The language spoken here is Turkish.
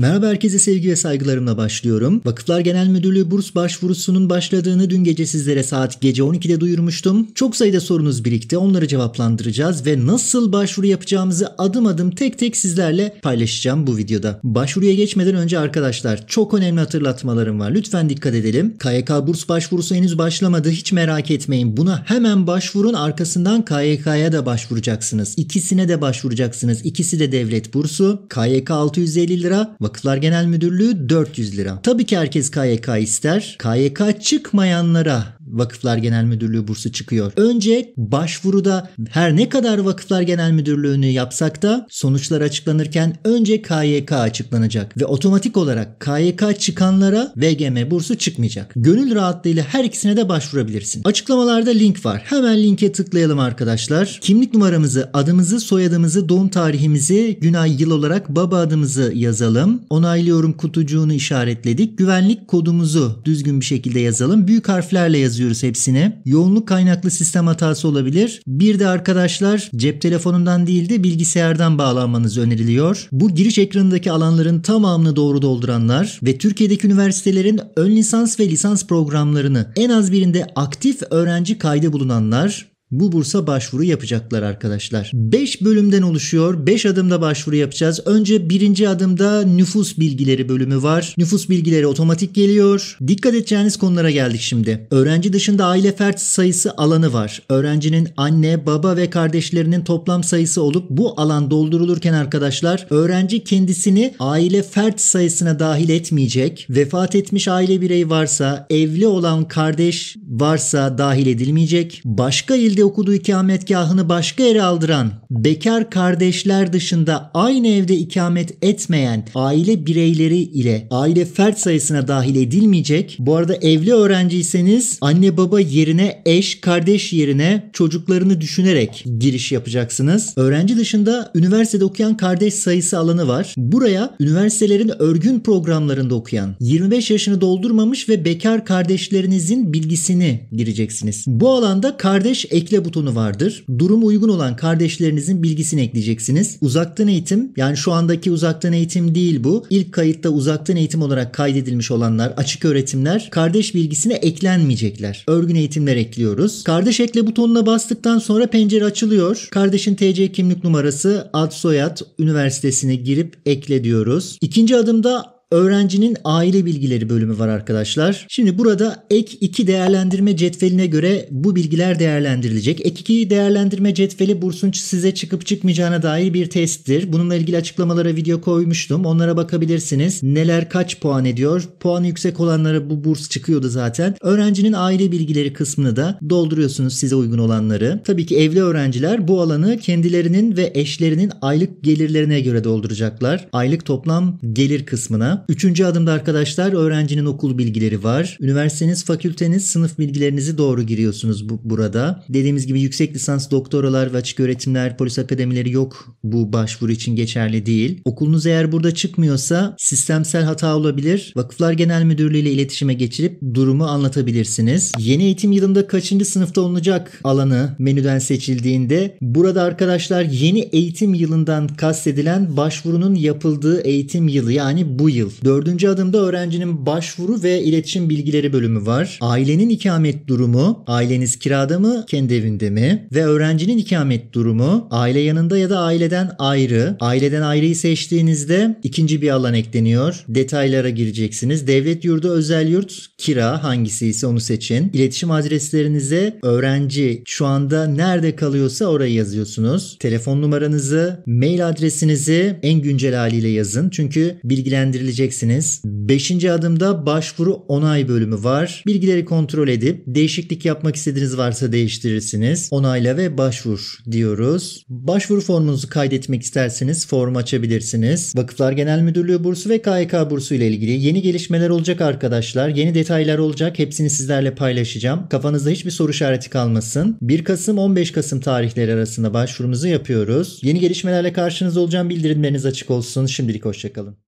Merhaba herkese sevgi ve saygılarımla başlıyorum. Vakıflar Genel Müdürlüğü burs başvurusunun başladığını dün gece sizlere saat gece 12'de duyurmuştum. Çok sayıda sorunuz birikti. Onları cevaplandıracağız ve nasıl başvuru yapacağımızı adım adım tek tek sizlerle paylaşacağım bu videoda. Başvuruya geçmeden önce arkadaşlar çok önemli hatırlatmalarım var. Lütfen dikkat edelim. KYK burs başvurusu henüz başlamadı. Hiç merak etmeyin. Buna hemen başvurun. Arkasından KYK'ya da başvuracaksınız. İkisine de başvuracaksınız. İkisi de devlet bursu. KYK 650 lira, Vakıflar Genel Müdürlüğü 400 lira. Tabii ki herkes KYK ister. KYK çıkmayanlara Vakıflar Genel Müdürlüğü bursu çıkıyor. Önce başvuruda her ne kadar Vakıflar Genel Müdürlüğü'nü yapsak da sonuçlar açıklanırken önce KYK açıklanacak ve otomatik olarak KYK çıkanlara VGM bursu çıkmayacak. Gönül rahatlığıyla her ikisine de başvurabilirsin. Açıklamalarda link var. Hemen linke tıklayalım arkadaşlar. Kimlik numaramızı, adımızı, soyadımızı, doğum tarihimizi, gün ay yıl olarak baba adımızı yazalım. Onaylıyorum kutucuğunu işaretledik. Güvenlik kodumuzu düzgün bir şekilde yazalım. Büyük harflerle yazıyoruz yazıyoruz hepsini. Yoğunluk kaynaklı sistem hatası olabilir. Bir de arkadaşlar cep telefonundan değil de bilgisayardan bağlanmanız öneriliyor. Bu giriş ekranındaki alanların tamamını doğru dolduranlar ve Türkiye'deki üniversitelerin ön lisans ve lisans programlarını en az birinde aktif öğrenci kaydı bulunanlar bu bursa başvuru yapacaklar arkadaşlar. 5 bölümden oluşuyor. 5 adımda başvuru yapacağız. Önce birinci adımda nüfus bilgileri bölümü var. Nüfus bilgileri otomatik geliyor. Dikkat edeceğiniz konulara geldik şimdi. Öğrenci dışında aile fert sayısı alanı var. Öğrencinin anne, baba ve kardeşlerinin toplam sayısı olup bu alan doldurulurken arkadaşlar öğrenci kendisini aile fert sayısına dahil etmeyecek. Vefat etmiş aile bireyi varsa, evli olan kardeş varsa dahil edilmeyecek. Başka ilde şekilde okuduğu ikametgahını başka yere aldıran, bekar kardeşler dışında aynı evde ikamet etmeyen aile bireyleri ile aile fert sayısına dahil edilmeyecek. Bu arada evli öğrenciyseniz anne baba yerine eş, kardeş yerine çocuklarını düşünerek giriş yapacaksınız. Öğrenci dışında üniversitede okuyan kardeş sayısı alanı var. Buraya üniversitelerin örgün programlarında okuyan 25 yaşını doldurmamış ve bekar kardeşlerinizin bilgisini gireceksiniz. Bu alanda kardeş ek ekle butonu vardır. Durum uygun olan kardeşlerinizin bilgisini ekleyeceksiniz. Uzaktan eğitim yani şu andaki uzaktan eğitim değil bu. İlk kayıtta uzaktan eğitim olarak kaydedilmiş olanlar, açık öğretimler kardeş bilgisine eklenmeyecekler. Örgün eğitimler ekliyoruz. Kardeş ekle butonuna bastıktan sonra pencere açılıyor. Kardeşin TC kimlik numarası, ad soyad, üniversitesini girip ekle diyoruz. İkinci adımda Öğrencinin aile bilgileri bölümü var arkadaşlar. Şimdi burada ek 2 değerlendirme cetveline göre bu bilgiler değerlendirilecek. Ek 2 değerlendirme cetveli bursun size çıkıp çıkmayacağına dair bir testtir. Bununla ilgili açıklamalara video koymuştum. Onlara bakabilirsiniz. Neler kaç puan ediyor? Puanı yüksek olanlara bu burs çıkıyordu zaten. Öğrencinin aile bilgileri kısmını da dolduruyorsunuz size uygun olanları. Tabii ki evli öğrenciler bu alanı kendilerinin ve eşlerinin aylık gelirlerine göre dolduracaklar. Aylık toplam gelir kısmına. Üçüncü adımda arkadaşlar öğrencinin okul bilgileri var. Üniversiteniz, fakülteniz, sınıf bilgilerinizi doğru giriyorsunuz bu, burada. Dediğimiz gibi yüksek lisans, doktoralar ve açık öğretimler, polis akademileri yok bu başvuru için geçerli değil. Okulunuz eğer burada çıkmıyorsa sistemsel hata olabilir. Vakıflar Genel Müdürlüğü ile iletişime geçirip durumu anlatabilirsiniz. Yeni eğitim yılında kaçıncı sınıfta olunacak alanı menüden seçildiğinde burada arkadaşlar yeni eğitim yılından kastedilen başvurunun yapıldığı eğitim yılı yani bu yıl yıl. Dördüncü adımda öğrencinin başvuru ve iletişim bilgileri bölümü var. Ailenin ikamet durumu, aileniz kirada mı, kendi evinde mi? Ve öğrencinin ikamet durumu, aile yanında ya da aileden ayrı. Aileden ayrıyı seçtiğinizde ikinci bir alan ekleniyor. Detaylara gireceksiniz. Devlet yurdu, özel yurt, kira hangisi ise onu seçin. İletişim adreslerinize öğrenci şu anda nerede kalıyorsa orayı yazıyorsunuz. Telefon numaranızı, mail adresinizi en güncel haliyle yazın. Çünkü bilgilendirilecek göreceksiniz. Beşinci adımda başvuru onay bölümü var. Bilgileri kontrol edip değişiklik yapmak istediğiniz varsa değiştirirsiniz. Onayla ve başvur diyoruz. Başvuru formunuzu kaydetmek isterseniz form açabilirsiniz. Vakıflar Genel Müdürlüğü bursu ve KYK bursu ile ilgili yeni gelişmeler olacak arkadaşlar. Yeni detaylar olacak. Hepsini sizlerle paylaşacağım. Kafanızda hiçbir soru işareti kalmasın. 1 Kasım 15 Kasım tarihleri arasında başvurumuzu yapıyoruz. Yeni gelişmelerle karşınızda olacağım. Bildirimleriniz açık olsun. Şimdilik hoşçakalın.